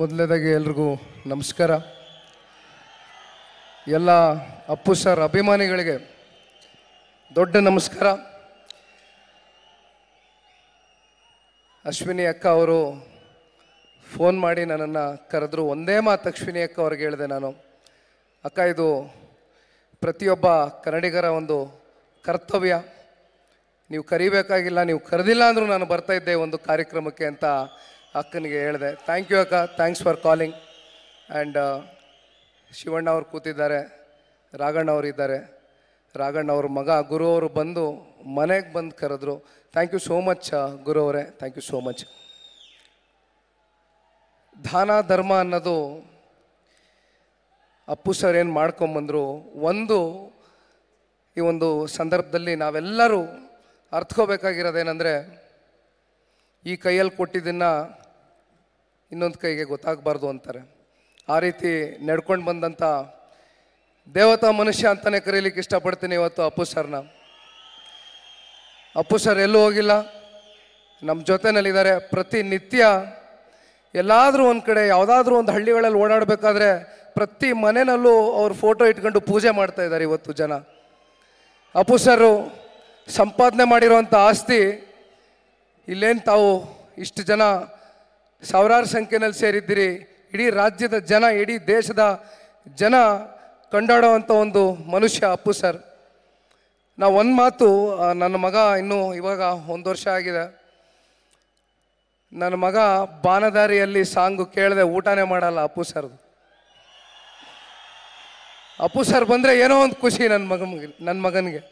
ಮೊದಲನೇದಾಗಿ ಎಲ್ರಿಗೂ ನಮಸ್ಕಾರ ಎಲ್ಲ ಅಪ್ಪು ಸರ್ ಅಭಿಮಾನಿಗಳಿಗೆ ದೊಡ್ಡ ನಮಸ್ಕಾರ ಅಶ್ವಿನಿ ಅಕ್ಕ ಅವರು ಫೋನ್ ಮಾಡಿ ನನ್ನನ್ನು ಕರೆದ್ರು ಒಂದೇ ಮಾತು ಅಶ್ವಿನಿ ಅಕ್ಕ ಅವ್ರಿಗೆ ಹೇಳಿದೆ ನಾನು ಅಕ್ಕ ಇದು ಪ್ರತಿಯೊಬ್ಬ ಕನ್ನಡಿಗರ ಒಂದು ಕರ್ತವ್ಯ ನೀವು ಕರಿಬೇಕಾಗಿಲ್ಲ ನೀವು ಕರೆದಿಲ್ಲ ಅಂದರೂ ನಾನು ಬರ್ತಾಯಿದ್ದೆ ಒಂದು ಕಾರ್ಯಕ್ರಮಕ್ಕೆ ಅಂತ ಅಕ್ಕನಿಗೆ ಹೇಳಿದೆ ಥ್ಯಾಂಕ್ ಯು ಅಕ್ಕ thanks for calling and Shivanna ಅವರು ಕೂತಿದ್ದಾರೆ ರಾಘಣ್ಣ ಅವರು ಇದ್ದಾರೆ ರಾಘಣ್ಣ ಅವ್ರ ಮಗ ಗುರು ಅವರು ಬಂದು ಮನೆಗೆ ಬಂದು ಕರೆದ್ರು thank you so much Guru ಅವರೇ ಥ್ಯಾಂಕ್ ಯು ಸೋ ಮಚ್ ದಾನ ಧರ್ಮ ಅನ್ನೋದು ಅಪ್ಪು ಸರ್ ಏನು ಮಾಡ್ಕೊಂಬಂದರು ಒಂದು ಈ ಒಂದು ಸಂದರ್ಭದಲ್ಲಿ ನಾವೆಲ್ಲರೂ ಅರ್ಥಕೋಬೇಕಾಗಿರೋದೇನೆಂದರೆ ಈ ಕೈಯಲ್ಲಿ ಕೊಟ್ಟಿದ್ದನ್ನು ಇನ್ನೊಂದು ಕೈಗೆ ಗೊತ್ತಾಗಬಾರ್ದು ಅಂತಾರೆ ಆ ರೀತಿ ನಡ್ಕೊಂಡು ಬಂದಂಥ ದೇವತಾ ಮನುಷ್ಯ ಅಂತಲೇ ಕರೀಲಿಕ್ಕೆ ಇಷ್ಟಪಡ್ತೀನಿ ಇವತ್ತು ಅಪ್ಪು ಸರ್ನ ಅಪ್ಪು ಸರ್ ಎಲ್ಲೂ ಹೋಗಿಲ್ಲ ನಮ್ಮ ಜೊತೆನಲ್ಲಿದ್ದಾರೆ ಪ್ರತಿನಿತ್ಯ ಎಲ್ಲಾದರೂ ಒಂದು ಕಡೆ ಯಾವುದಾದ್ರೂ ಒಂದು ಹಳ್ಳಿಗಳಲ್ಲಿ ಓಡಾಡಬೇಕಾದ್ರೆ ಪ್ರತಿ ಮನೆಯಲ್ಲೂ ಅವ್ರ ಫೋಟೋ ಇಟ್ಕೊಂಡು ಪೂಜೆ ಮಾಡ್ತಾ ಇದ್ದಾರೆ ಇವತ್ತು ಜನ ಅಪ್ಪು ಸರು ಸಂಪಾದನೆ ಮಾಡಿರುವಂಥ ಆಸ್ತಿ ಇಲ್ಲೇನು ತಾವು ಇಷ್ಟು ಜನ ಸಾವಿರಾರು ಸಂಖ್ಯೆಯಲ್ಲಿ ಸೇರಿದ್ದೀರಿ ಇಡೀ ರಾಜ್ಯದ ಜನ ಇಡೀ ದೇಶದ ಜನ ಕಂಡಾಡೋವಂಥ ಒಂದು ಮನುಷ್ಯ ಅಪ್ಪು ಸರ್ ನಾವು ಒಂದು ಮಾತು ನನ್ನ ಮಗ ಇನ್ನೂ ಇವಾಗ ಒಂದು ವರ್ಷ ಆಗಿದೆ ನನ್ನ ಮಗ ಬಾನದಾರಿಯಲ್ಲಿ ಸಾಂಗು ಕೇಳದೆ ಊಟನೇ ಮಾಡಲ್ಲ ಅಪ್ಪು ಸರ್ದು ಅಪ್ಪು ಸರ್ ಬಂದರೆ ಏನೋ ಒಂದು ಖುಷಿ ನನ್ನ ಮಗ ನನ್ನ ಮಗನಿಗೆ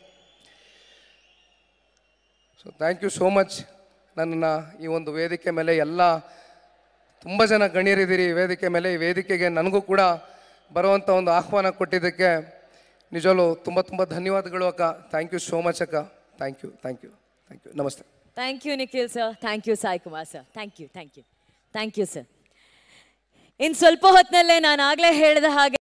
so thank you so much ನನ್ನನ್ನು ಈ ಒಂದು ವೇದಿಕೆ ಮೇಲೆ ಎಲ್ಲ ತುಂಬ ಜನ ಗಣ್ಯರಿದ್ದೀರಿ ಈ ವೇದಿಕೆ ಮೇಲೆ ಈ ವೇದಿಕೆಗೆ ನನಗೂ ಕೂಡ ಬರುವಂಥ ಒಂದು ಆಹ್ವಾನ ಕೊಟ್ಟಿದ್ದಕ್ಕೆ ನಿಜವಲ್ಲೂ ತುಂಬ ತುಂಬ ಧನ್ಯವಾದಗಳು ಅಕ್ಕ ಥ್ಯಾಂಕ್ ಯು ಸೋ ಮಚ್ ಅಕ್ಕ thank you thank you thank you ನಮಸ್ತೆ thank you Nikhil sir thank you Sai Kumar sir thank you thank you thank you sir ಇನ್ನು ಸ್ವಲ್ಪ ಹೊತ್ತಿನಲ್ಲೇ ನಾನು ಆಗಲೇ ಹೇಳಿದ ಹಾಗೆ